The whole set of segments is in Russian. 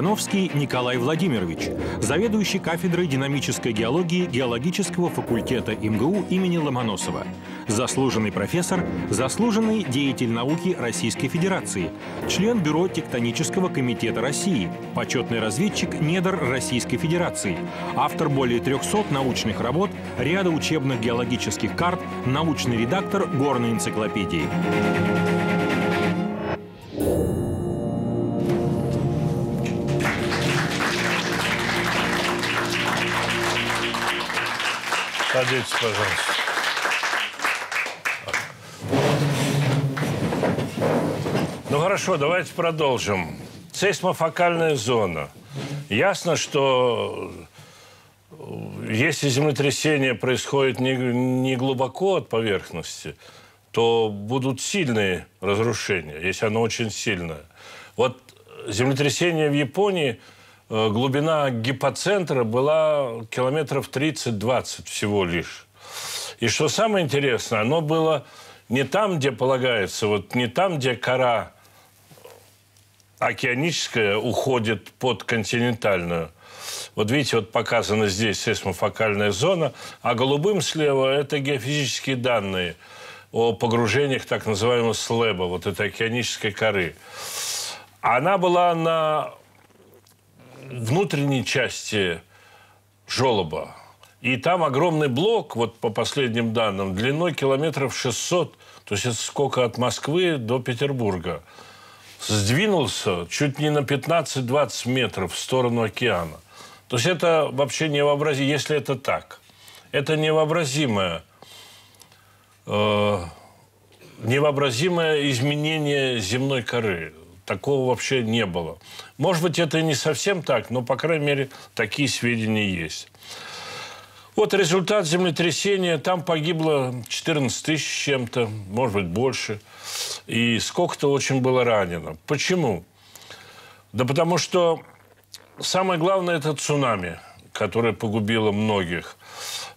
Барановский Николай Владимирович, заведующий кафедрой динамической геологии геологического факультета МГУ имени Ломоносова, заслуженный профессор, заслуженный деятель науки Российской Федерации, член Бюро тектонического комитета России, почетный разведчик недр Российской Федерации, автор более 300 научных работ, ряда учебных геологических карт, научный редактор горной энциклопедии. Садитесь, пожалуйста. Ну хорошо, давайте продолжим. Сейсмофокальная зона. Ясно, что э, если землетрясение происходит не, не глубоко от поверхности, то будут сильные разрушения, если оно очень сильное. Вот землетрясение в Японии – Э, глубина гипоцентра была километров 30-20 всего лишь. И что самое интересное, оно было не там, где полагается, вот не там, где кора океаническая уходит под континентальную. Вот видите, вот показана здесь сейсмофокальная зона, а голубым слева – это геофизические данные о погружениях так называемого слэба, вот этой океанической коры. Она была на внутренней части жолоба И там огромный блок, вот по последним данным, длиной километров 600, то есть это сколько от Москвы до Петербурга, сдвинулся чуть не на 15-20 метров в сторону океана. То есть это вообще невообразимо, если это так. Это невообразимое, э, невообразимое изменение земной коры такого вообще не было. Может быть, это и не совсем так, но, по крайней мере, такие сведения есть. Вот результат землетрясения. Там погибло 14 тысяч чем-то, может быть, больше. И сколько-то очень было ранено. Почему? Да потому что самое главное – это цунами – которая погубила многих.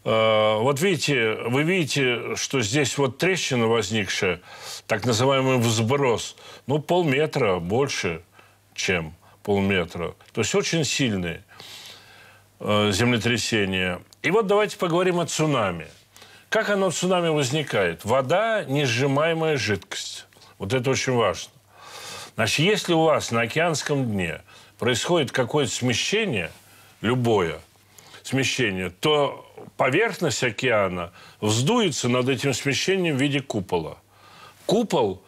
Э, вот видите, вы видите, что здесь вот трещина возникшая, так называемый взброс, ну полметра больше, чем полметра. То есть очень сильные э, землетрясения. И вот давайте поговорим о цунами. Как оно цунами возникает? Вода – несжимаемая жидкость. Вот это очень важно. Значит, если у вас на океанском дне происходит какое-то смещение, любое – смещения, то поверхность океана вздуется над этим смещением в виде купола. Купол,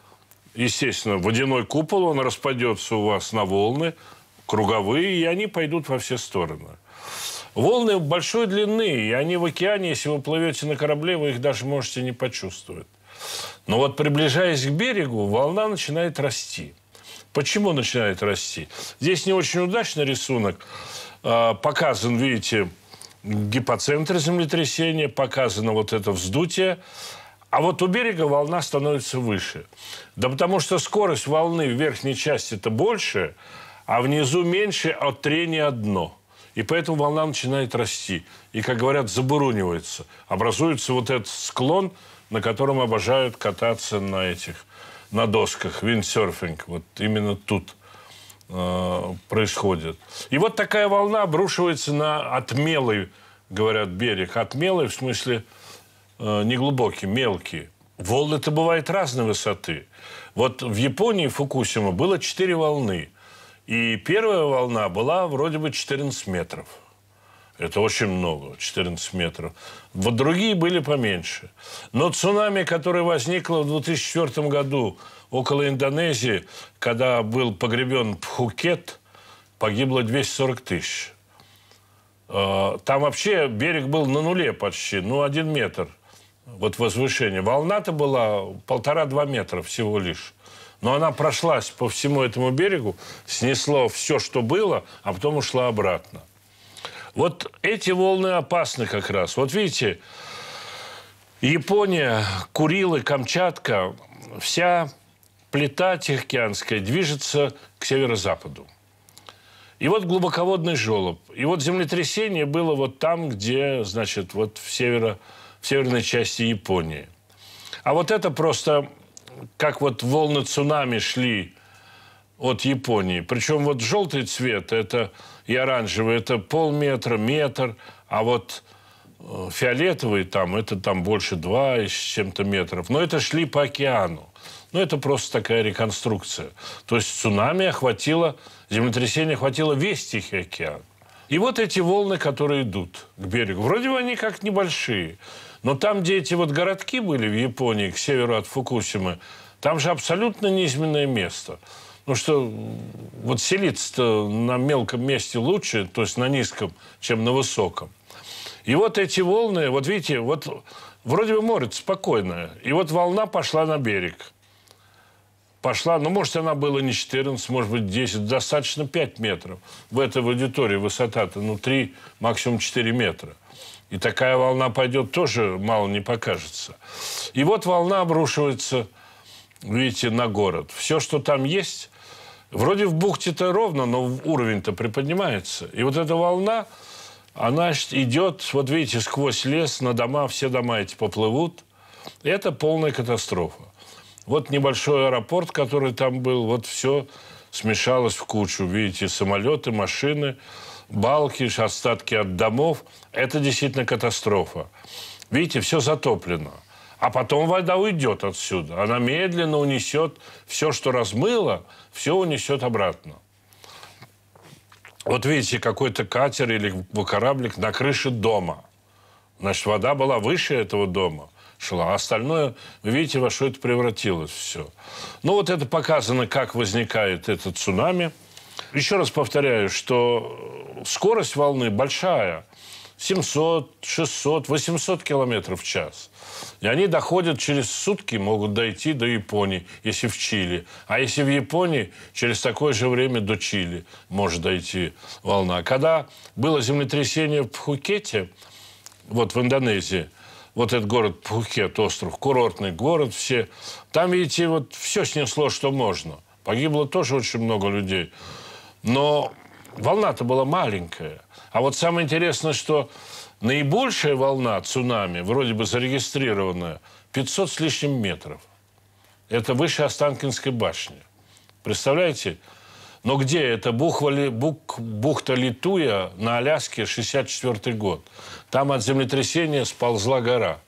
естественно, водяной купол, он распадется у вас на волны, круговые, и они пойдут во все стороны. Волны большой длины, и они в океане, если вы плывете на корабле, вы их даже можете не почувствовать. Но вот приближаясь к берегу, волна начинает расти. Почему начинает расти? Здесь не очень удачный рисунок. А, показан, видите, гипоцентре землетрясения, показано вот это вздутие. А вот у берега волна становится выше. Да потому что скорость волны в верхней части это больше, а внизу меньше а от трения дно. И поэтому волна начинает расти. И, как говорят, забуронивается, Образуется вот этот склон, на котором обожают кататься на этих, на досках, виндсерфинг. Вот именно тут – Э, происходит. И вот такая волна обрушивается на отмелый, говорят, берег. Отмелый в смысле э, неглубокий, мелкий. Волны-то бывают разной высоты. Вот в Японии, Фукусима, было четыре волны. И первая волна была вроде бы 14 метров. Это очень много, 14 метров. Вот другие были поменьше. Но цунами, которое возникло в 2004 году Около Индонезии, когда был погребен Пхукет, погибло 240 тысяч. Э, там вообще берег был на нуле почти, ну, один метр. Вот возвышение. Волна-то была полтора-два метра всего лишь. Но она прошлась по всему этому берегу, снесла все, что было, а потом ушла обратно. Вот эти волны опасны как раз. Вот видите, Япония, Курилы, Камчатка, вся плита Тихоокеанская движется к северо-западу. И вот глубоководный желоб. И вот землетрясение было вот там, где, значит, вот в, северо, в северной части Японии. А вот это просто как вот волны цунами шли от Японии. Причем вот желтый цвет это и оранжевый – это полметра, метр. А вот Э, фиолетовые там, это там больше 2 с чем-то метров. Но это шли по океану. Ну, это просто такая реконструкция. То есть цунами охватило, землетрясение охватило весь Тихий океан. И вот эти волны, которые идут к берегу, вроде бы они как небольшие, но там, где эти вот городки были в Японии, к северу от Фукусимы, там же абсолютно низменное место. Ну что, вот селиться на мелком месте лучше, то есть на низком, чем на высоком. И вот эти волны, вот видите, вот вроде бы море спокойное. И вот волна пошла на берег. Пошла, ну, может, она была не 14, может быть, 10, достаточно 5 метров. В этой в аудитории высота-то, ну, 3, максимум 4 метра. И такая волна пойдет, тоже мало не покажется. И вот волна обрушивается, видите, на город. Все, что там есть, вроде в бухте-то ровно, но уровень-то приподнимается. И вот эта волна, она идет, вот видите, сквозь лес, на дома, все дома эти поплывут. Это полная катастрофа. Вот небольшой аэропорт, который там был, вот все смешалось в кучу. Видите, самолеты, машины, балки, остатки от домов. Это действительно катастрофа. Видите, все затоплено. А потом вода уйдет отсюда. Она медленно унесет все, что размыло, все унесет обратно. Вот видите, какой-то катер или кораблик на крыше дома. Значит, вода была выше этого дома шла. А остальное, видите, во что это превратилось все. Ну, вот это показано, как возникает этот цунами. Еще раз повторяю, что э, скорость волны большая. 700, 600, 800 километров в час. И они доходят через сутки, могут дойти до Японии, если в Чили. А если в Японии, через такое же время до Чили может дойти волна. Когда было землетрясение в Пхукете, вот в Индонезии, вот этот город Пхукет, остров, курортный город, все, там, видите, вот все снесло, что можно. Погибло тоже очень много людей. Но волна-то была маленькая. А вот самое интересное, что наибольшая волна цунами, вроде бы зарегистрированная, 500 с лишним метров. Это выше Останкинской башни. Представляете? Но где? Это бухва, бух, бухта Литуя на Аляске, 64 год. Там от землетрясения сползла гора.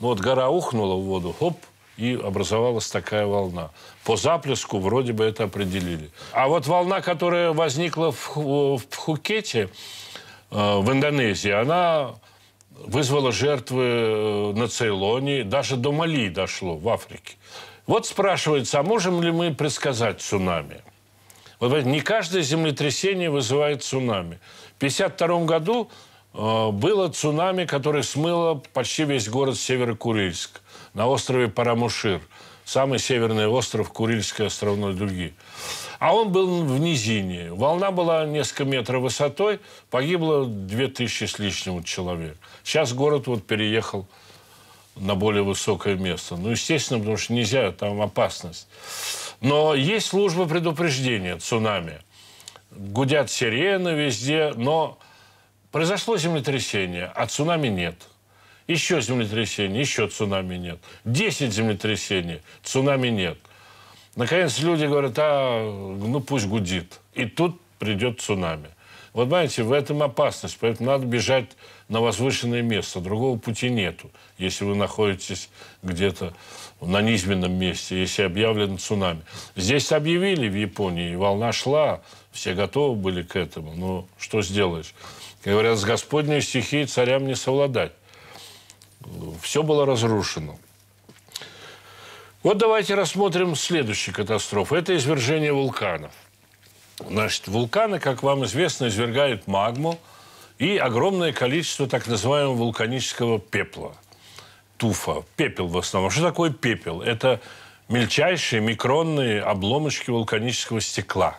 Ну вот гора ухнула в воду, хоп, и образовалась такая волна. По заплеску вроде бы это определили. А вот волна, которая возникла в, в Хукете, в Индонезии, она вызвала жертвы на Цейлоне, даже до Мали дошло, в Африке. Вот спрашивается, а можем ли мы предсказать цунами? Вот не каждое землетрясение вызывает цунами. В 1952 году э, было цунами, которое смыло почти весь город Северокурильск на острове Парамушир, самый северный остров Курильской островной дуги. А он был в низине. Волна была несколько метров высотой, погибло 2000 с лишним человек. Сейчас город вот переехал на более высокое место. Ну, естественно, потому что нельзя, там опасность. Но есть служба предупреждения цунами. Гудят сирены везде, но произошло землетрясение, а цунами нет. Еще землетрясение, еще цунами нет. Десять землетрясений, цунами нет – Наконец люди говорят, а, ну пусть гудит. И тут придет цунами. Вот знаете, в этом опасность, поэтому надо бежать на возвышенное место. Другого пути нету, если вы находитесь где-то на низменном месте, если объявлен цунами. Здесь объявили в Японии, волна шла, все готовы были к этому. Но что сделаешь? говорят, с Господней стихией царям не совладать. Все было разрушено. Вот давайте рассмотрим следующую катастрофу. Это извержение вулканов. Значит, вулканы, как вам известно, извергают магму и огромное количество так называемого вулканического пепла. Туфа. Пепел в основном. Что такое пепел? Это мельчайшие микронные обломочки вулканического стекла.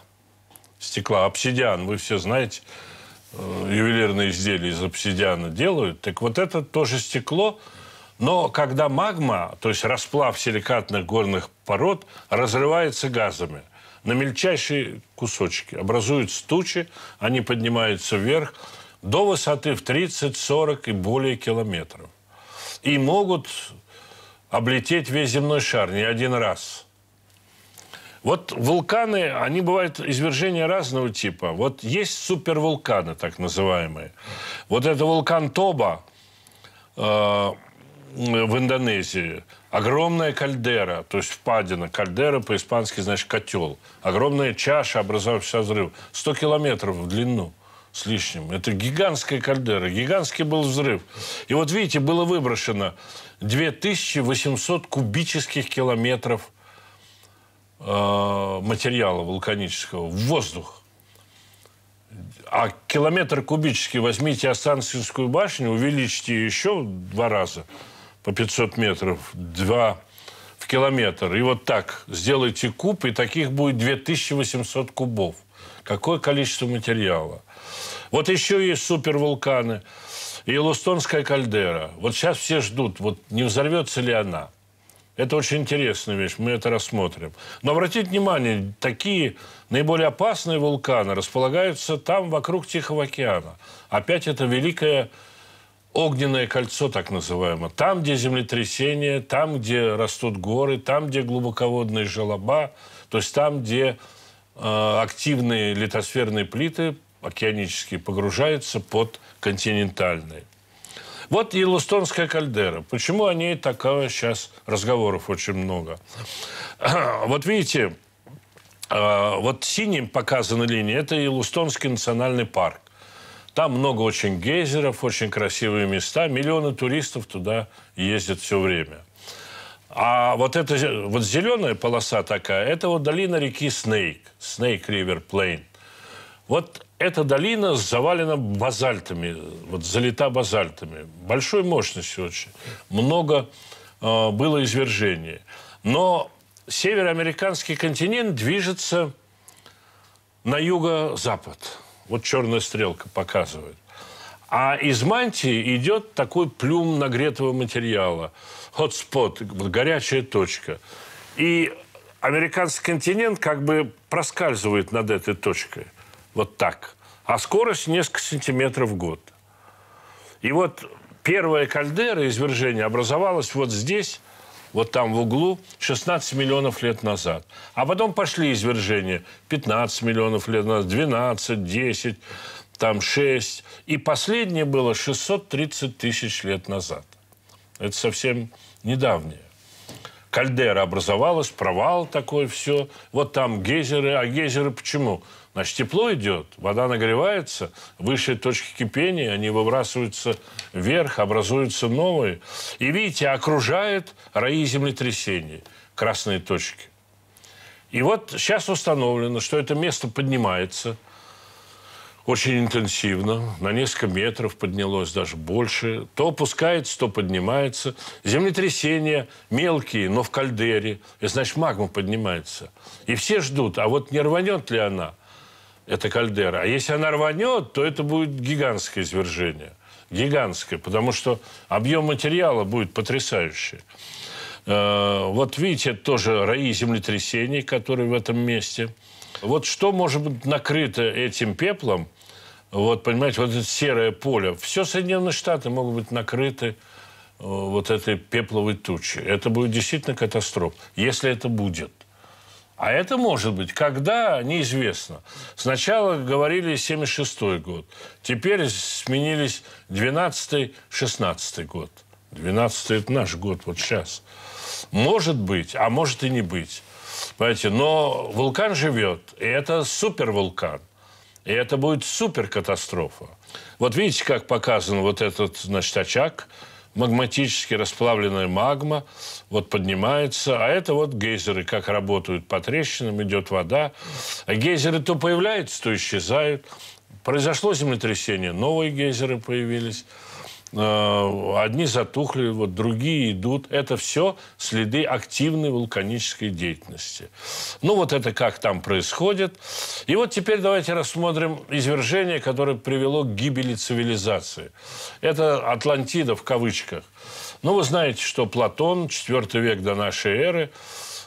Стекла. Обсидиан, вы все знаете, э, ювелирные изделия из обсидиана делают. Так вот это тоже стекло – но когда магма, то есть расплав силикатных горных пород, разрывается газами – на мельчайшие кусочки. образуют стучи, они поднимаются вверх до высоты в 30, 40 и более километров. И могут облететь весь земной шар не один раз. Вот вулканы, они бывают извержения разного типа. Вот есть супервулканы, так называемые. Вот это вулкан Тоба, э в Индонезии огромная кальдера, то есть впадина. Кальдера по-испански значит котел. Огромная чаша, образовавшийся взрыв. 100 километров в длину с лишним. Это гигантская кальдера, гигантский был взрыв. И вот видите, было выброшено 2800 кубических километров э, материала вулканического в воздух. А километр кубический возьмите Асансинскую башню, увеличьте еще в два раза – по 500 метров, два в километр. И вот так сделайте куб, и таких будет 2800 кубов. Какое количество материала. Вот еще есть супервулканы. И Лустонская кальдера. Вот сейчас все ждут, вот не взорвется ли она. Это очень интересная вещь, мы это рассмотрим. Но обратите внимание, такие наиболее опасные вулканы располагаются там, вокруг Тихого океана. Опять это великая огненное кольцо, так называемое. Там, где землетрясения, там, где растут горы, там, где глубоководные желоба, то есть там, где э, активные литосферные плиты океанические погружаются под континентальные. Вот и Лустонская кальдера. Почему о ней такого сейчас разговоров очень много? Вот видите, э, вот синим показана линия – это Илустонский национальный парк. Там много очень гейзеров, очень красивые места. Миллионы туристов туда ездят все время. А вот эта вот зеленая полоса такая, это вот долина реки Снейк, Снейк Ривер Плейн. Вот эта долина завалена базальтами, вот залита базальтами. Большой мощности очень. Много э, было извержений. Но североамериканский континент движется на юго-запад. Вот черная стрелка показывает. А из мантии идет такой плюм нагретого материала. Hotspot, горячая точка. И американский континент как бы проскальзывает над этой точкой. Вот так. А скорость несколько сантиметров в год. И вот первая кальдера извержение образовалась вот здесь, вот там в углу, 16 миллионов лет назад. А потом пошли извержения 15 миллионов лет назад, 12, 10, там 6. И последнее было 630 тысяч лет назад. Это совсем недавнее. Кальдера образовалась, провал такой, все. Вот там гейзеры. А гейзеры почему? Почему? Значит, тепло идет, вода нагревается, высшие точки кипения, они выбрасываются вверх, образуются новые. И видите, окружает раи землетрясений, красные точки. И вот сейчас установлено, что это место поднимается очень интенсивно, на несколько метров поднялось, даже больше. То опускается, то поднимается. Землетрясения мелкие, но в кальдере. И значит, магма поднимается. И все ждут, а вот не рванет ли она – это кальдера. А если она рванет, то это будет гигантское извержение. Гигантское, потому что объем материала будет потрясающий. Э, вот видите, тоже раи землетрясений, которые в этом месте. Вот что может быть накрыто этим пеплом, вот, понимаете, вот это серое поле. Все Соединенные Штаты могут быть накрыты э, вот этой пепловой тучей. Это будет действительно катастрофа, если это будет. А это может быть. Когда, неизвестно. Сначала говорили 76 год. Теперь сменились 12-16 год. 12 это наш год вот сейчас. Может быть, а может и не быть. Понимаете, но вулкан живет, и это супервулкан. И это будет суперкатастрофа. Вот видите, как показан вот этот, значит, очаг – магматически расплавленная магма вот поднимается, а это вот гейзеры, как работают по трещинам, идет вода, а гейзеры то появляются, то исчезают. Произошло землетрясение, новые гейзеры появились – Э, одни затухли, вот другие идут. Это все следы активной вулканической деятельности. Ну, вот это как там происходит. И вот теперь давайте рассмотрим извержение, которое привело к гибели цивилизации. Это «Атлантида» в кавычках. Ну, вы знаете, что Платон, 4 век до нашей эры,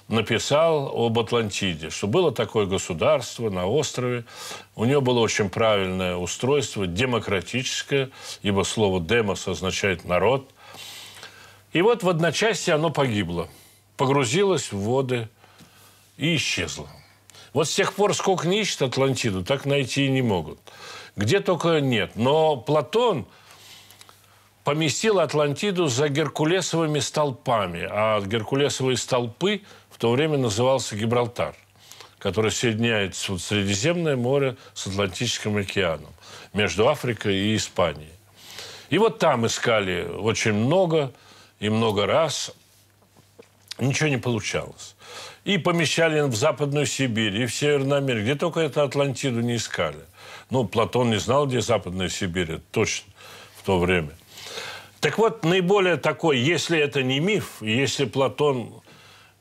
написал об Атлантиде, что было такое государство на острове, у него было очень правильное устройство, демократическое, ибо слово «демос» означает «народ». И вот в одночасье оно погибло, погрузилось в воды и исчезло. Вот с тех пор, сколько не ищет Атлантиду, так найти и не могут. Где только нет. Но Платон поместил Атлантиду за геркулесовыми столпами, а геркулесовые столпы в то время назывался Гибралтар, который соединяет вот Средиземное море с Атлантическим океаном между Африкой и Испанией. И вот там искали очень много и много раз. Ничего не получалось. И помещали в Западную Сибирь, и в Северную Америку. Где только это Атлантиду не искали. Ну, Платон не знал, где Западная Сибирь, это точно в то время. Так вот, наиболее такой, если это не миф, если Платон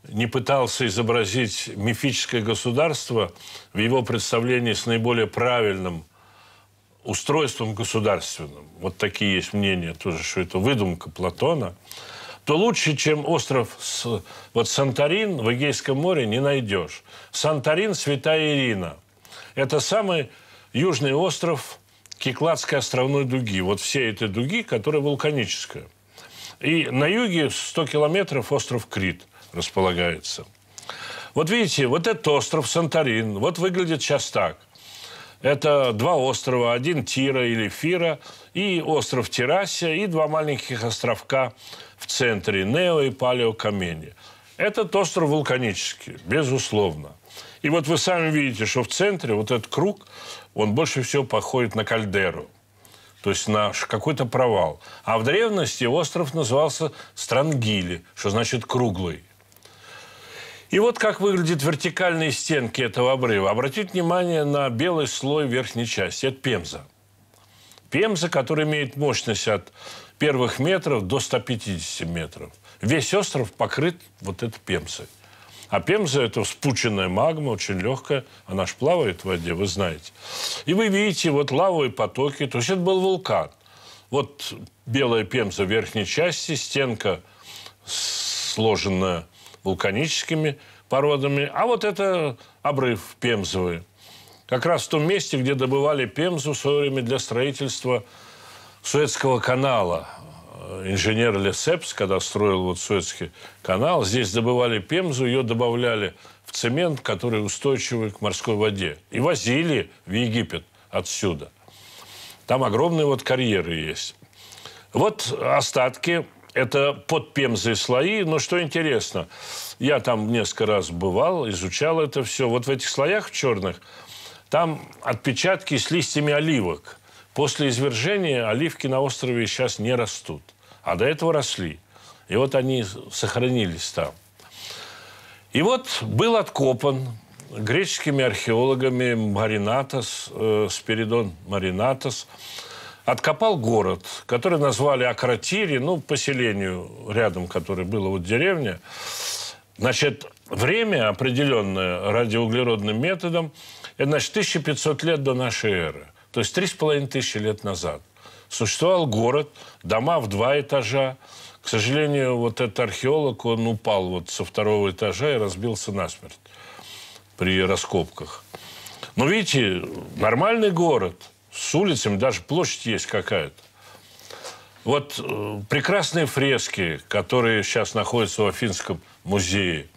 не пытался изобразить мифическое государство в его представлении с наиболее правильным устройством государственным, вот такие есть мнения тоже, что это выдумка Платона, то лучше, чем остров с, вот Санторин в Эгейском море не найдешь. Санторин – Святая Ирина. Это самый южный остров Кикладской островной дуги, вот все эти дуги, которая вулканическая. И на юге 100 километров остров Крит – располагается. Вот видите, вот этот остров Санторин, вот выглядит сейчас так. Это два острова, один Тира или Фира, и остров Террасия, и два маленьких островка в центре, Нео и Палеокамени. Этот остров вулканический, безусловно. И вот вы сами видите, что в центре вот этот круг, он больше всего походит на кальдеру, то есть на какой-то провал. А в древности остров назывался Странгили, что значит «круглый». И вот как выглядят вертикальные стенки этого обрыва. Обратите внимание на белый слой верхней части. Это пемза. Пемза, которая имеет мощность от первых метров до 150 метров. Весь остров покрыт вот этой пемзой. А пемза – это вспученная магма, очень легкая. Она же плавает в воде, вы знаете. И вы видите вот лавовые потоки. То есть это был вулкан. Вот белая пемза в верхней части, стенка сложенная – вулканическими породами. А вот это обрыв Пемзовый. Как раз в том месте, где добывали Пемзу в свое время для строительства Суэцкого канала. Э, инженер Лесепс, когда строил вот Суэцкий канал, здесь добывали Пемзу, ее добавляли в цемент, который устойчивый к морской воде. И возили в Египет отсюда. Там огромные вот карьеры есть. Вот остатки это под Пемзой слои. Но что интересно, я там несколько раз бывал, изучал это все. Вот в этих слоях черных там отпечатки с листьями оливок. После извержения оливки на острове сейчас не растут. А до этого росли. И вот они сохранились там. И вот был откопан греческими археологами Маринатос, э, Спиридон Маринатос, откопал город, который назвали Акротири, ну, поселению рядом, которое было вот деревня. Значит, время определенное радиоуглеродным методом, это, значит, 1500 лет до нашей эры. То есть 3,5 тысячи лет назад. Существовал город, дома в два этажа. К сожалению, вот этот археолог, он упал вот со второго этажа и разбился насмерть при раскопках. Но ну, видите, нормальный город – с улицами, даже площадь есть какая-то. Вот э, прекрасные фрески, которые сейчас находятся в Афинском музее.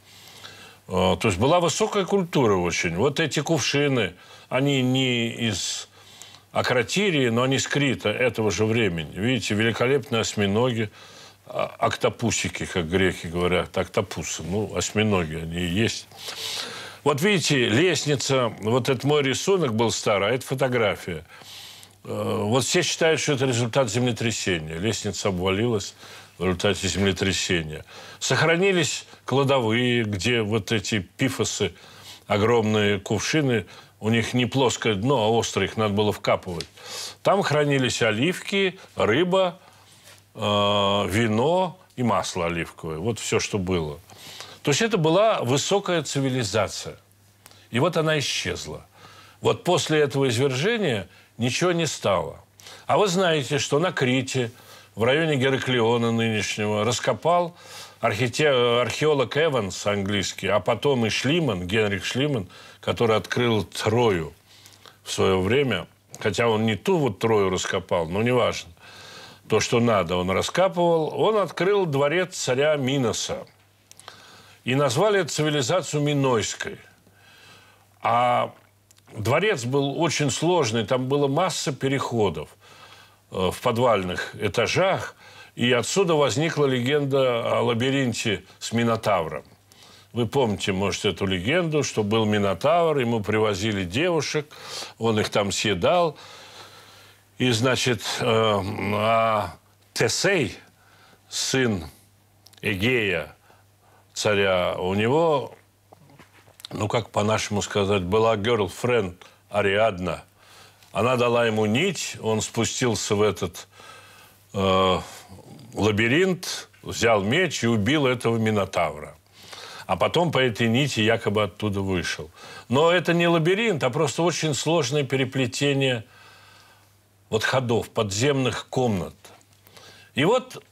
Э, то есть была высокая культура очень. Вот эти кувшины, они не из Акротирии, но они из Крита этого же времени. Видите, великолепные осьминоги, а, октопусики, как греки говорят, октопусы. Ну, осьминоги они и есть. Вот видите, лестница, вот этот мой рисунок был старый, а это фотография. Э, вот все считают, что это результат землетрясения. Лестница обвалилась в результате землетрясения. Сохранились кладовые, где вот эти пифосы, огромные кувшины, у них не плоское дно, а остро их надо было вкапывать. Там хранились оливки, рыба, э, вино и масло оливковое. Вот все, что было. То есть это была высокая цивилизация. И вот она исчезла. Вот после этого извержения ничего не стало. А вы знаете, что на Крите, в районе Гераклеона нынешнего, раскопал архите... археолог Эванс английский, а потом и Шлиман, Генрих Шлиман, который открыл Трою в свое время, хотя он не ту вот Трою раскопал, но неважно, то, что надо, он раскапывал, он открыл дворец царя Миноса – и назвали эту цивилизацию Минойской. А дворец был очень сложный, там было масса переходов э, в подвальных этажах, и отсюда возникла легенда о лабиринте с Минотавром. Вы помните, может, эту легенду, что был Минотавр, ему привозили девушек, он их там съедал. И, значит, э, а Тесей, сын Эгея, царя, а у него, ну, как по-нашему сказать, была girlfriend Ариадна. Она дала ему нить, он спустился в этот э, лабиринт, взял меч и убил этого Минотавра. А потом по этой нити якобы оттуда вышел. Но это не лабиринт, а просто очень сложное переплетение вот ходов, подземных комнат. И вот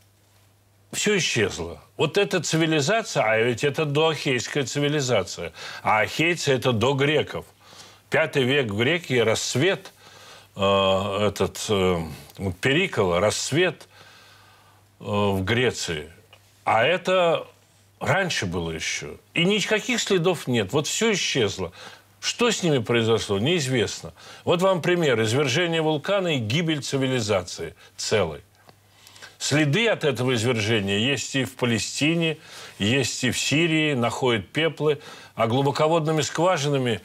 все исчезло. Вот эта цивилизация, а ведь это доахейская цивилизация, а ахейцы – это до греков. Пятый век в Грекии – рассвет, э, этот э, Перикола, рассвет э, в Греции. А это раньше было еще. И никаких следов нет. Вот все исчезло. Что с ними произошло, неизвестно. Вот вам пример. Извержение вулкана и гибель цивилизации целой. Следы от этого извержения есть и в Палестине, есть и в Сирии, находят пеплы. А глубоководными скважинами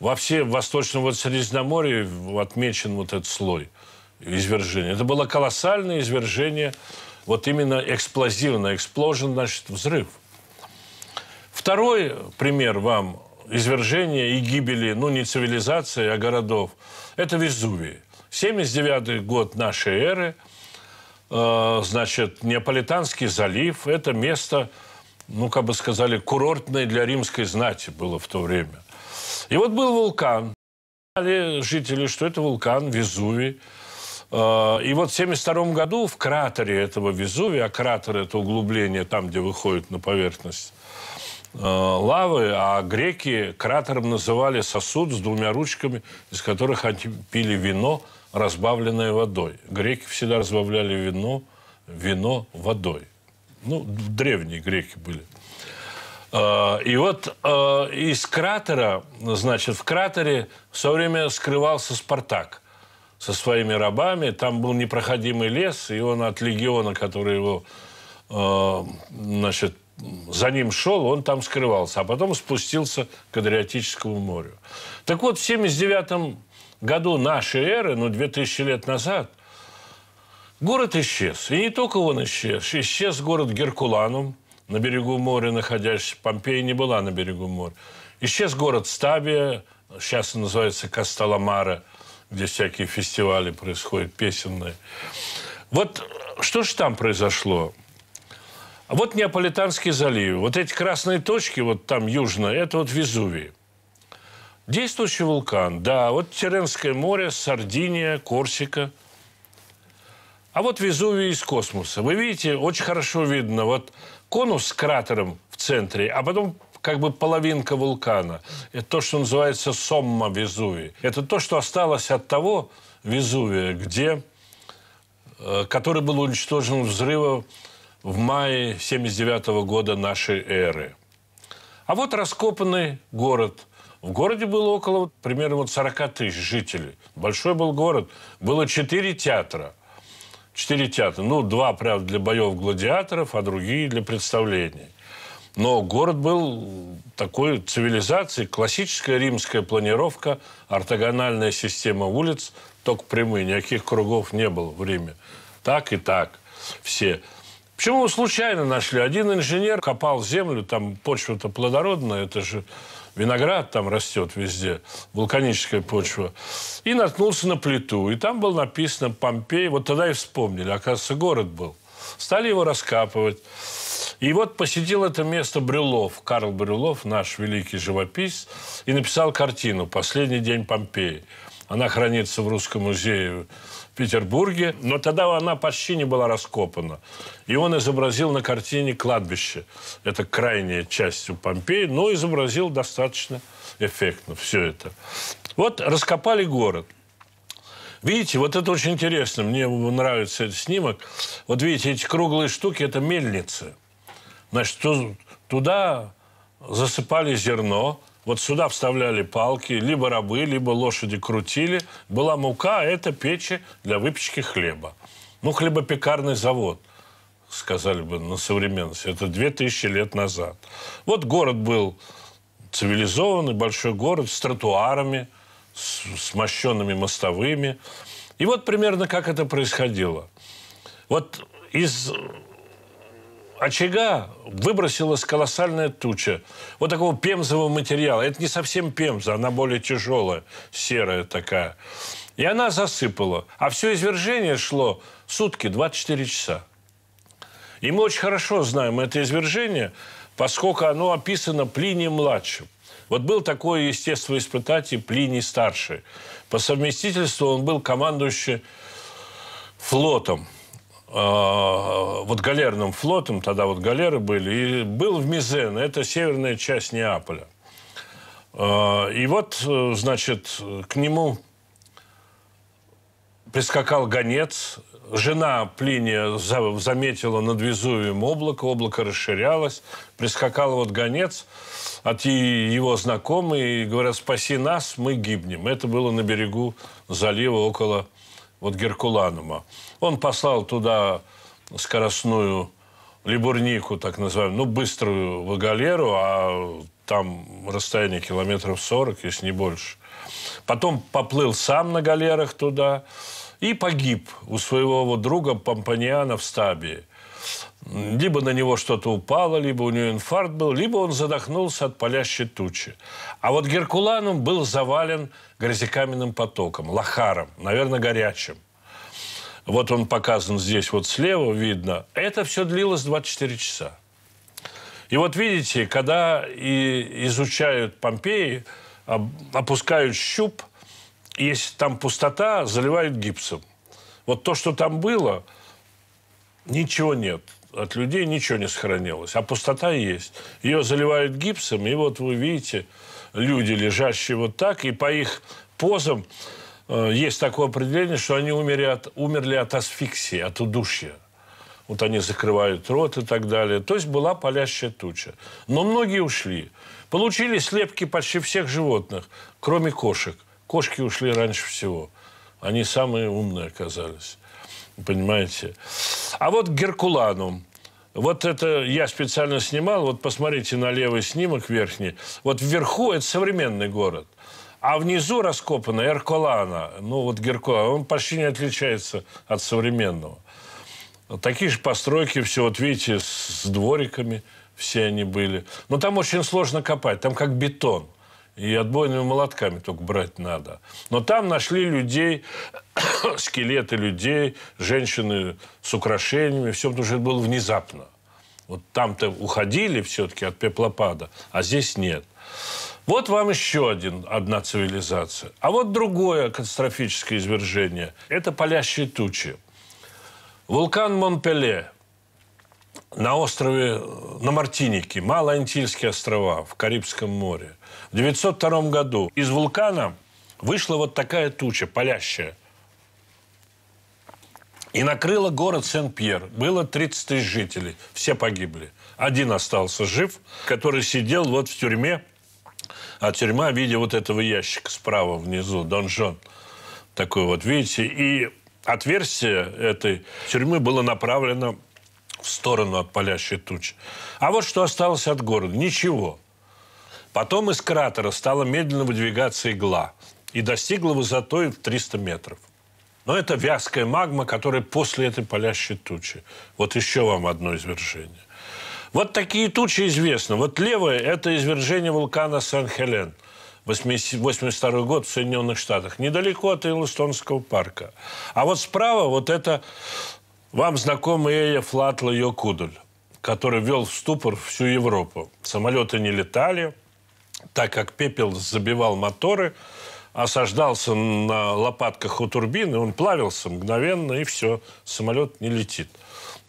во всем Восточном вот Средиземноморье отмечен вот этот слой извержения. Это было колоссальное извержение, вот именно эксплозивно. Эксплозион, значит, взрыв. Второй пример вам извержения и гибели, ну, не цивилизации, а городов, это Везувий. 79 год нашей эры – Э, значит, Неаполитанский залив – это место, ну, как бы сказали, курортное для римской знати было в то время. И вот был вулкан. Знали жители, что это вулкан Везувий. Э, и вот в 1972 году в кратере этого Везувия, а кратер – это углубление там, где выходит на поверхность э, лавы, а греки кратером называли сосуд с двумя ручками, из которых они пили вино – разбавленное водой. Греки всегда разбавляли вино, вино водой. Ну, древние греки были. А, и вот а, из кратера, значит, в кратере все время скрывался Спартак со своими рабами. Там был непроходимый лес, и он от легиона, который его, а, значит, за ним шел, он там скрывался, а потом спустился к Адриатическому морю. Так вот, в 79 году нашей эры, ну, 2000 лет назад, город исчез. И не только он исчез. Исчез город Геркуланум на берегу моря, находящийся. Помпея не была на берегу моря. Исчез город Стабия, сейчас он называется Касталамара, где всякие фестивали происходят, песенные. Вот что же там произошло? вот Неаполитанский залив, вот эти красные точки, вот там южно, это вот Везувий. Действующий вулкан, да. Вот Теренское море, Сардиния, Корсика. А вот Везувий из космоса. Вы видите, очень хорошо видно. Вот конус с кратером в центре, а потом как бы половинка вулкана. Это то, что называется Сомма Везувий. Это то, что осталось от того Везувия, где, э, который был уничтожен взрывом в мае 79 -го года нашей эры. А вот раскопанный город – в городе было около вот, примерно вот 40 тысяч жителей. Большой был город. Было четыре театра. Четыре театра. Ну, два, прям для боев гладиаторов, а другие для представлений. Но город был такой цивилизации, классическая римская планировка, ортогональная система улиц, только прямые, никаких кругов не было в Риме. Так и так все. Почему случайно нашли? Один инженер копал землю, там почва-то плодородная, это же виноград там растет везде, вулканическая почва. И наткнулся на плиту. И там было написано Помпей. Вот тогда и вспомнили. Оказывается, город был. Стали его раскапывать. И вот посетил это место Брюлов, Карл Брюлов, наш великий живописец, и написал картину «Последний день Помпеи». Она хранится в Русском музее Петербурге, но тогда она почти не была раскопана. И он изобразил на картине кладбище. Это крайняя часть у Помпеи, но изобразил достаточно эффектно все это. Вот раскопали город. Видите, вот это очень интересно. Мне нравится этот снимок. Вот видите, эти круглые штуки – это мельницы. Значит, туда засыпали зерно – вот сюда вставляли палки, либо рабы, либо лошади крутили. Была мука, а это печи для выпечки хлеба. Ну, хлебопекарный завод, сказали бы на современности. Это 2000 лет назад. Вот город был цивилизованный, большой город с тротуарами, с, с мощенными мостовыми. И вот примерно как это происходило. Вот из очага выбросилась колоссальная туча. Вот такого пемзового материала. Это не совсем пемза, она более тяжелая, серая такая. И она засыпала. А все извержение шло сутки, 24 часа. И мы очень хорошо знаем это извержение, поскольку оно описано Плинием-младшим. Вот был такой естествоиспытатель Плиний-старший. По совместительству он был командующий флотом – Э, вот галерным флотом, тогда вот галеры были, и был в Мизен, это северная часть Неаполя. Э, и вот, э, значит, к нему прискакал гонец, жена Плиния заметила над Везувием облако, облако расширялось, прискакал вот гонец от его знакомый и говорят, спаси нас, мы гибнем. Это было на берегу залива около вот Геркуланума. Он послал туда скоростную либурнику, так называемую, ну, быструю вагалеру, а там расстояние километров 40, если не больше. Потом поплыл сам на галерах туда и погиб у своего друга Помпаниана в Стабии. Либо на него что-то упало, либо у него инфаркт был, либо он задохнулся от палящей тучи. А вот Геркуланум был завален грязекаменным потоком, лохаром, наверное, горячим. Вот он показан здесь вот слева, видно. Это все длилось 24 часа. И вот видите, когда и изучают Помпеи, опускают щуп, если там пустота, заливают гипсом. Вот то, что там было, ничего нет. От людей ничего не сохранилось, а пустота есть. Ее заливают гипсом, и вот вы видите люди, лежащие вот так, и по их позам Э, есть такое определение, что они умерли от, умерли от асфиксии, от удушья. Вот они закрывают рот и так далее. То есть была палящая туча. Но многие ушли. Получили слепки почти всех животных, кроме кошек. Кошки ушли раньше всего. Они самые умные оказались. Понимаете? А вот Геркуланум. Вот это я специально снимал. Вот посмотрите на левый снимок верхний. Вот вверху это современный город. А внизу раскопана Эрколана, ну вот Геркулана, он почти не отличается от современного. Такие же постройки, все, вот видите, с двориками все они были. Но там очень сложно копать, там как бетон. И отбойными молотками только брать надо. Но там нашли людей, скелеты людей, женщины с украшениями. Все потому что это было внезапно. Вот там-то уходили все-таки от пеплопада, а здесь нет. Вот вам еще один, одна цивилизация. А вот другое катастрофическое извержение. Это палящие тучи. Вулкан Монпеле на острове, на Мартинике, Малоантильские острова в Карибском море. В 902 году из вулкана вышла вот такая туча, палящая. И накрыла город Сен-Пьер. Было 30 тысяч жителей. Все погибли. Один остался жив, который сидел вот в тюрьме а тюрьма в виде вот этого ящика справа внизу, донжон. Такой вот, видите, и отверстие этой тюрьмы было направлено в сторону от палящей тучи. А вот что осталось от города? Ничего. Потом из кратера стала медленно выдвигаться игла и достигла высотой в 300 метров. Но это вязкая магма, которая после этой палящей тучи. Вот еще вам одно извержение. Вот такие тучи известны. Вот левое – это извержение вулкана Сан-Хелен. 82 год в Соединенных Штатах, недалеко от Эйлстонского парка. А вот справа вот это вам знакомый Эя Флатла Йокудуль, который вел в ступор всю Европу. Самолеты не летали, так как пепел забивал моторы, осаждался на лопатках у турбины, он плавился мгновенно, и все, самолет не летит –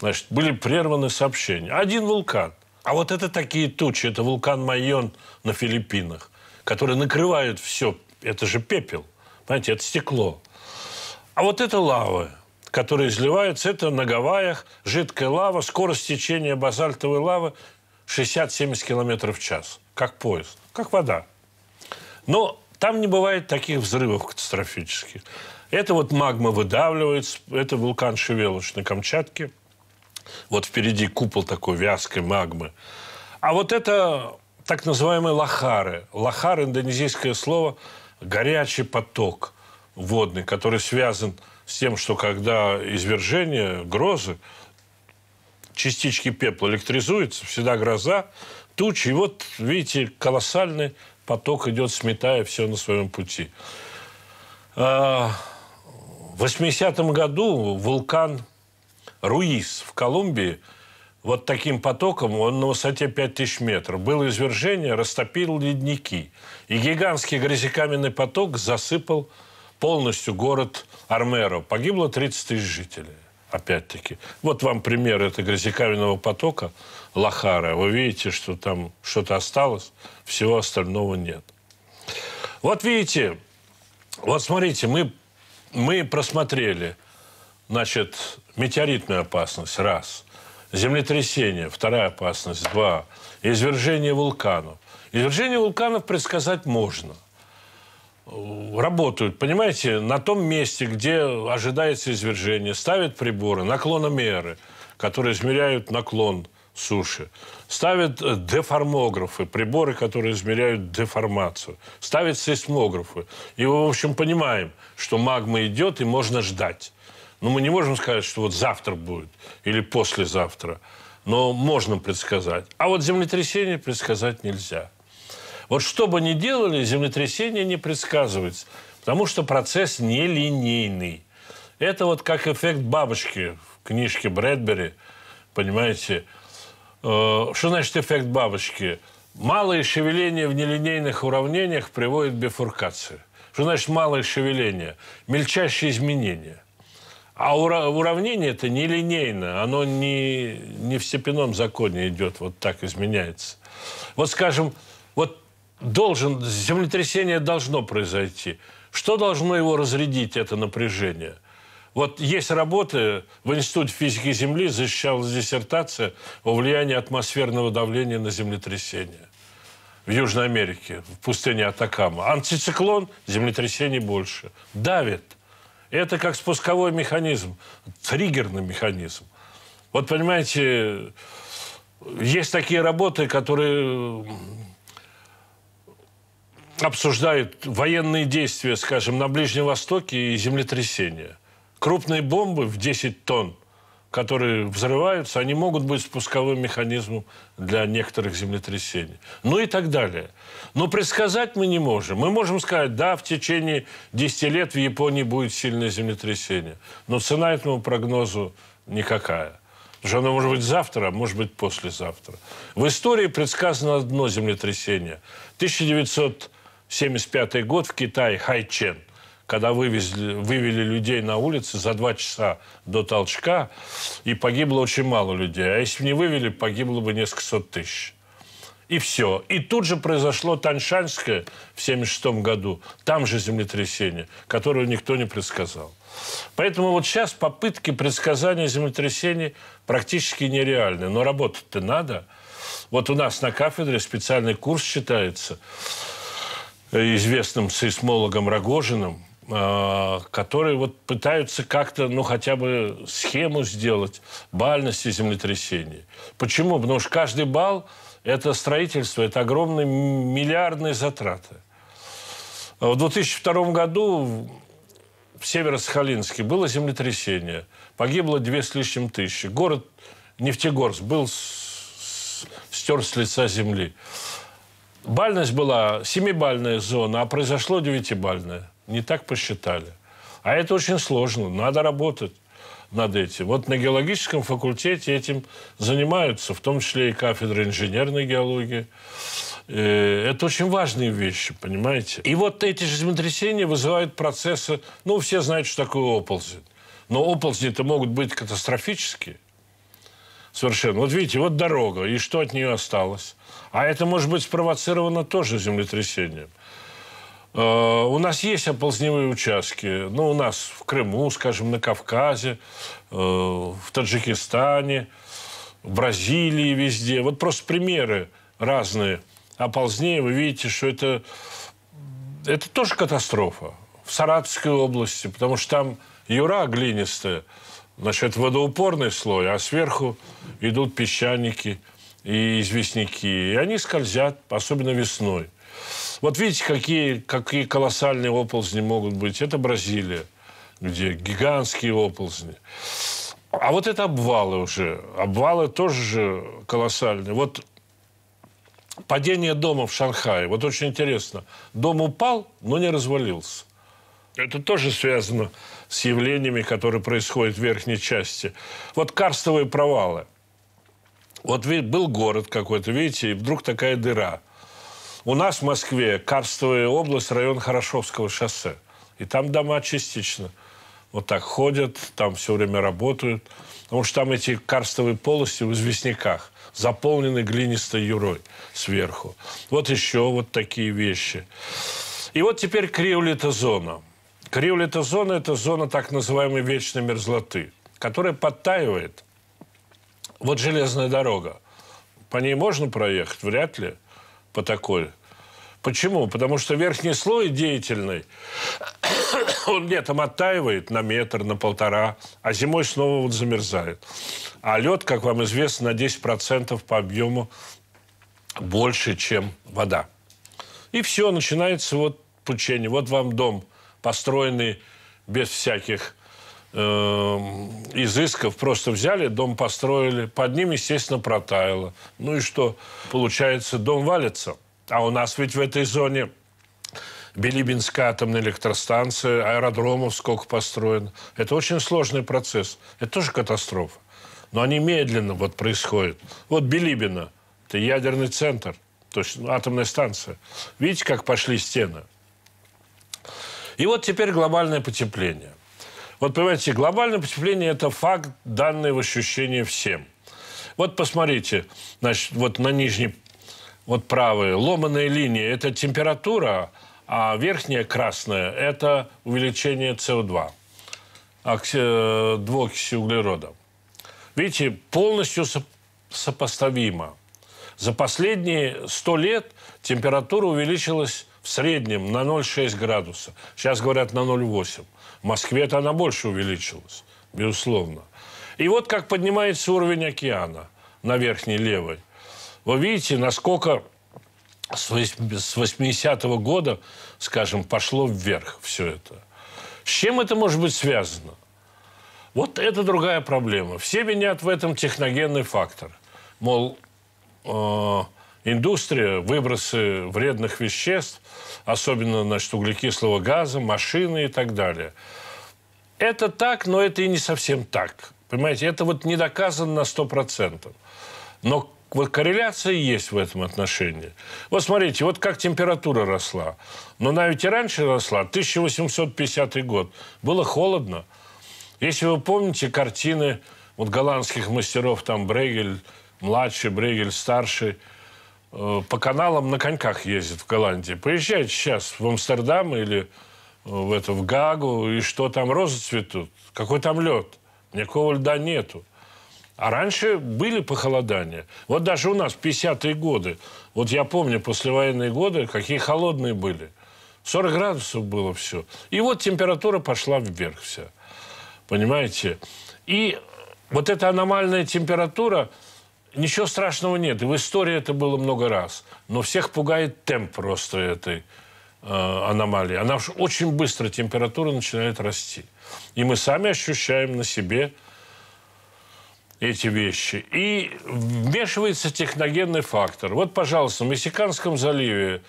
значит, были прерваны сообщения. Один вулкан. А вот это такие тучи. Это вулкан Майон на Филиппинах, который накрывает все. Это же пепел. Понимаете, это стекло. А вот это лава, которая изливается. Это на Гавайях жидкая лава. Скорость течения базальтовой лавы 60-70 км в час. Как поезд. Как вода. Но там не бывает таких взрывов катастрофических. Это вот магма выдавливается, это вулкан Шевелыш Камчатки вот впереди купол такой вязкой магмы. А вот это так называемые лохары. Лохар индонезийское слово «горячий поток» водный, который связан с тем, что когда извержение, грозы, частички пепла электризуются, всегда гроза, тучи, и вот, видите, колоссальный поток идет, сметая все на своем пути. А, в 80-м году вулкан Руис в Колумбии вот таким потоком, он на высоте 5000 метров. Было извержение, растопил ледники. И гигантский грязекаменный поток засыпал полностью город Армеро. Погибло 30 тысяч жителей. Опять-таки. Вот вам пример этого грязекаменного потока лохара. Вы видите, что там что-то осталось, всего остального нет. Вот видите, вот смотрите, мы, мы просмотрели, значит, метеоритная опасность – раз, землетрясение – вторая опасность – два, извержение вулканов. Извержение вулканов предсказать можно. Работают, понимаете, на том месте, где ожидается извержение, ставят приборы, наклономеры, которые измеряют наклон суши. Ставят э, деформографы, приборы, которые измеряют деформацию. Ставят сейсмографы. И мы, в общем, понимаем, что магма идет и можно ждать. Но ну, мы не можем сказать, что вот завтра будет или послезавтра. Но можно предсказать. А вот землетрясение предсказать нельзя. Вот что бы ни делали, землетрясение не предсказывается. Потому что процесс нелинейный. Это вот как эффект бабочки в книжке Брэдбери. Понимаете? Э, что значит эффект бабочки? Малое шевеление в нелинейных уравнениях приводит к бифуркации. Что значит малое шевеление? Мельчайшие изменения. А ура уравнение это нелинейно, оно не, не в степенном законе идет, вот так изменяется. Вот скажем, вот должен, землетрясение должно произойти. Что должно его разрядить, это напряжение? Вот есть работы в Институте физики Земли, защищалась диссертация о влиянии атмосферного давления на землетрясение в Южной Америке, в пустыне Атакама. Антициклон, землетрясений больше. Давит. Это как спусковой механизм, триггерный механизм. Вот понимаете, есть такие работы, которые обсуждают военные действия, скажем, на Ближнем Востоке и землетрясения. Крупные бомбы в 10 тонн – которые взрываются, они могут быть спусковым механизмом для некоторых землетрясений. Ну и так далее. Но предсказать мы не можем. Мы можем сказать, да, в течение 10 лет в Японии будет сильное землетрясение. Но цена этому прогнозу никакая. Потому что оно может быть завтра, а может быть послезавтра. В истории предсказано одно землетрясение. 1975 год в Китае, Хайчен когда вывезли, вывели людей на улицы за два часа до толчка, и погибло очень мало людей. А если бы не вывели, погибло бы несколько сот тысяч. И все. И тут же произошло Таншанское в 1976 году. Там же землетрясение, которое никто не предсказал. Поэтому вот сейчас попытки предсказания землетрясений практически нереальны. Но работать-то надо. Вот у нас на кафедре специальный курс читается э, известным сейсмологом Рогожиным. Э, которые вот пытаются как-то, ну, хотя бы схему сделать бальности землетрясений. Почему? Потому что каждый бал – это строительство, это огромные миллиардные затраты. А в 2002 году в Северо-Сахалинске было землетрясение. Погибло две с лишним тысячи. Город Нефтегорск был с... стер с лица земли. Бальность была семибальная зона, а произошло девятибальная не так посчитали. А это очень сложно, надо работать над этим. Вот на геологическом факультете этим занимаются, в том числе и кафедра инженерной геологии. Э, это очень важные вещи, понимаете? И вот эти же землетрясения вызывают процессы... Ну, все знают, что такое оползень. Но оползни-то могут быть катастрофические. Совершенно. Вот видите, вот дорога, и что от нее осталось? А это может быть спровоцировано тоже землетрясением. Э, у нас есть оползневые участки. Ну, у нас в Крыму, скажем, на Кавказе, э, в Таджикистане, в Бразилии везде. Вот просто примеры разные. Оползнее вы видите, что это, это тоже катастрофа. В Саратовской области, потому что там юра глинистая, значит, водоупорный слой, а сверху идут песчаники и известняки. И они скользят, особенно весной. Вот видите, какие, какие колоссальные оползни могут быть. Это Бразилия, где гигантские оползни. А вот это обвалы уже. Обвалы тоже же колоссальные. Вот падение дома в Шанхае. Вот очень интересно. Дом упал, но не развалился. Это тоже связано с явлениями, которые происходят в верхней части. Вот карстовые провалы. Вот был город какой-то, видите, и вдруг такая дыра – у нас в Москве Карстовая область, район Хорошовского шоссе. И там дома частично. Вот так ходят, там все время работают. Потому что там эти карстовые полости в известняках заполнены глинистой юрой сверху. Вот еще вот такие вещи. И вот теперь криолитозона. Криолитозона – это зона так называемой вечной мерзлоты, которая подтаивает. Вот железная дорога. По ней можно проехать? Вряд ли по такой. Почему? Потому что верхний слой деятельный, он летом оттаивает на метр, на полтора, а зимой снова вот замерзает. А лед, как вам известно, на 10% по объему больше, чем вода. И все, начинается вот пучение. Вот вам дом, построенный без всяких Эм, изысков просто взяли, дом построили, под ним, естественно, протаяло. Ну и что? Получается, дом валится. А у нас ведь в этой зоне Билибинская атомная электростанция, аэродромов сколько построено. Это очень сложный процесс. Это тоже катастрофа. Но они медленно вот происходят. Вот Билибина, это ядерный центр, то есть ну, атомная станция. Видите, как пошли стены? И вот теперь глобальное потепление – вот понимаете, глобальное потепление – это факт, данный в ощущении всем. Вот посмотрите, значит, вот на нижней, вот правые, ломаная линия – это температура, а верхняя красная – это увеличение СО2, окси, э, двуокиси углерода. Видите, полностью сопоставимо. За последние 100 лет температура увеличилась в среднем на 0,6 градуса. Сейчас говорят на 0,8. Москве-то она больше увеличилась, безусловно. И вот как поднимается уровень океана на верхней левой. Вы видите, насколько с 80-го года, скажем, пошло вверх все это. С чем это может быть связано? Вот это другая проблема. Все винят в этом техногенный фактор. Мол, э, индустрия, выбросы вредных веществ, особенно значит, углекислого газа, машины и так далее. Это так, но это и не совсем так. Понимаете, это вот не доказано на 100%. Но вот корреляция есть в этом отношении. Вот смотрите, вот как температура росла. Но она ведь и раньше росла. 1850 год. Было холодно. Если вы помните картины вот голландских мастеров, там Брегель младший, Брегель старший – Э, по каналам на коньках ездит в Голландии. Поезжайте сейчас в Амстердам или э, в, это, в Гагу, и что там розы цветут, какой там лед, никакого льда нету. А раньше были похолодания. Вот даже у нас 50-е годы. Вот я помню послевоенные годы, какие холодные были. 40 градусов было все. И вот температура пошла вверх вся. Понимаете? И вот эта аномальная температура – ничего страшного нет. И в истории это было много раз. Но всех пугает темп просто этой э, аномалии. Она очень быстро, температура начинает расти. И мы сами ощущаем на себе эти вещи. И вмешивается техногенный фактор. Вот, пожалуйста, в Мексиканском заливе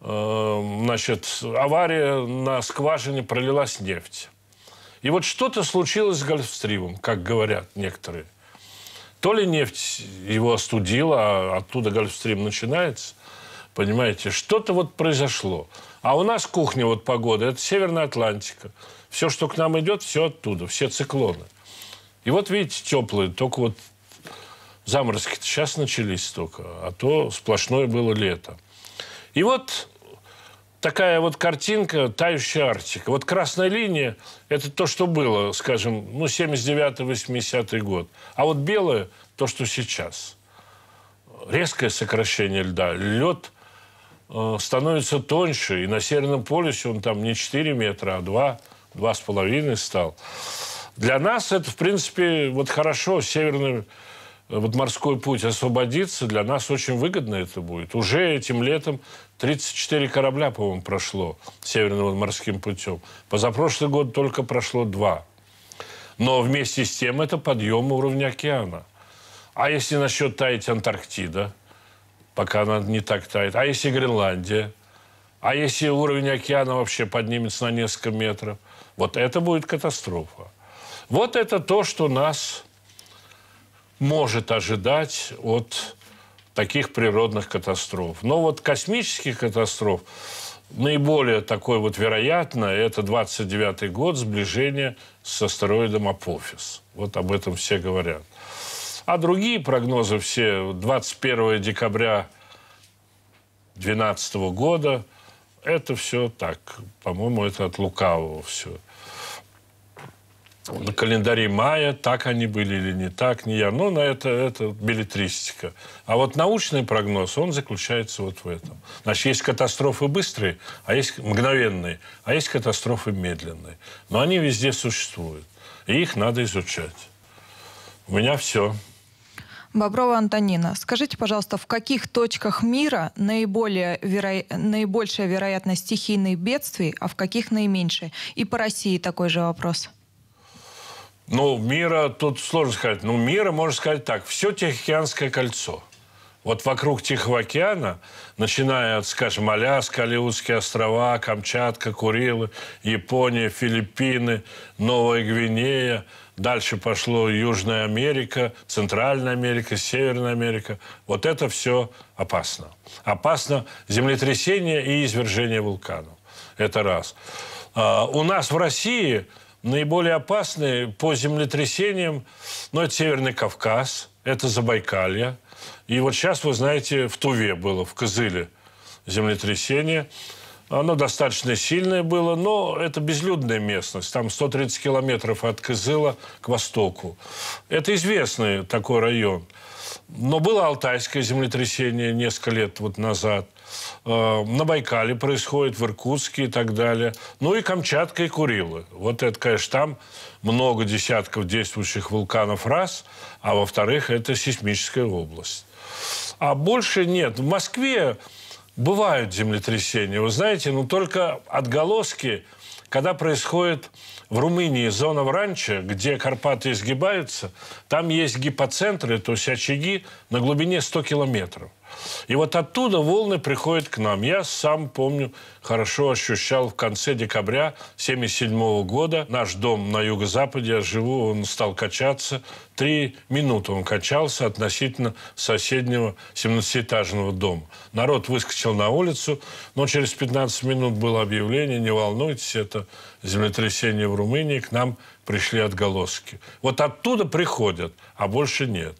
э, значит, авария на скважине пролилась нефть. И вот что-то случилось с Гольфстримом, как говорят некоторые – то ли нефть его остудила, а оттуда гольфстрим начинается. Понимаете, что-то вот произошло. А у нас кухня, вот погода, это Северная Атлантика. Все, что к нам идет, все оттуда, все циклоны. И вот видите, теплые, только вот заморозки -то сейчас начались только, а то сплошное было лето. И вот такая вот картинка «Тающая Арктика». Вот красная линия – это то, что было, скажем, ну, 79-80 год. А вот белое – то, что сейчас. Резкое сокращение льда. Лед э, становится тоньше, и на Северном полюсе он там не 4 метра, а 2, 2,5 стал. Для нас это, в принципе, вот хорошо. Северный вот морской путь освободится, для нас очень выгодно это будет. Уже этим летом 34 корабля, по-моему, прошло северным морским путем. Позапрошлый год только прошло два. Но вместе с тем это подъем уровня океана. А если насчет таять Антарктида, пока она не так тает, а если Гренландия, а если уровень океана вообще поднимется на несколько метров, вот это будет катастрофа. Вот это то, что нас может ожидать от таких природных катастроф. Но вот космических катастроф наиболее такой вот вероятно, это 29-й год сближение с астероидом Апофис. Вот об этом все говорят. А другие прогнозы все 21 декабря 2012 года, это все так. По-моему, это от лукавого все на календаре мая, так они были или не так, не я. Ну, на это, это билетристика. А вот научный прогноз, он заключается вот в этом. Значит, есть катастрофы быстрые, а есть мгновенные, а есть катастрофы медленные. Но они везде существуют, и их надо изучать. У меня все. Боброва Антонина, скажите, пожалуйста, в каких точках мира наиболее веро... наибольшая вероятность стихийных бедствий, а в каких наименьшая? И по России такой же вопрос. Ну, мира тут сложно сказать. Ну, мира, можно сказать так, все Тихоокеанское кольцо. Вот вокруг Тихого океана, начиная от, скажем, Аляска, Алиутские острова, Камчатка, Курилы, Япония, Филиппины, Новая Гвинея, дальше пошло Южная Америка, Центральная Америка, Северная Америка. Вот это все опасно. Опасно землетрясение и извержение вулканов. Это раз. А, у нас в России Наиболее опасные по землетрясениям, ну, это Северный Кавказ, это Забайкалье. И вот сейчас, вы знаете, в Туве было, в Кызыле землетрясение. Оно достаточно сильное было, но это безлюдная местность. Там 130 километров от Кызыла к востоку. Это известный такой район. Но было алтайское землетрясение несколько лет вот назад – Э, на Байкале происходит, в Иркутске и так далее. Ну и Камчатка и Курилы. Вот это, конечно, там много десятков действующих вулканов раз, а во-вторых, это сейсмическая область. А больше нет. В Москве бывают землетрясения, вы знаете, но ну только отголоски, когда происходит в Румынии зона Вранча, где Карпаты изгибаются, там есть гипоцентры, то есть очаги на глубине 100 километров. И вот оттуда волны приходят к нам. Я сам помню, хорошо ощущал в конце декабря 1977 года наш дом на юго-западе, я живу, он стал качаться. Три минуты он качался относительно соседнего 17-этажного дома. Народ выскочил на улицу, но через 15 минут было объявление, не волнуйтесь, это землетрясение в Румынии, к нам пришли отголоски. Вот оттуда приходят, а больше нет.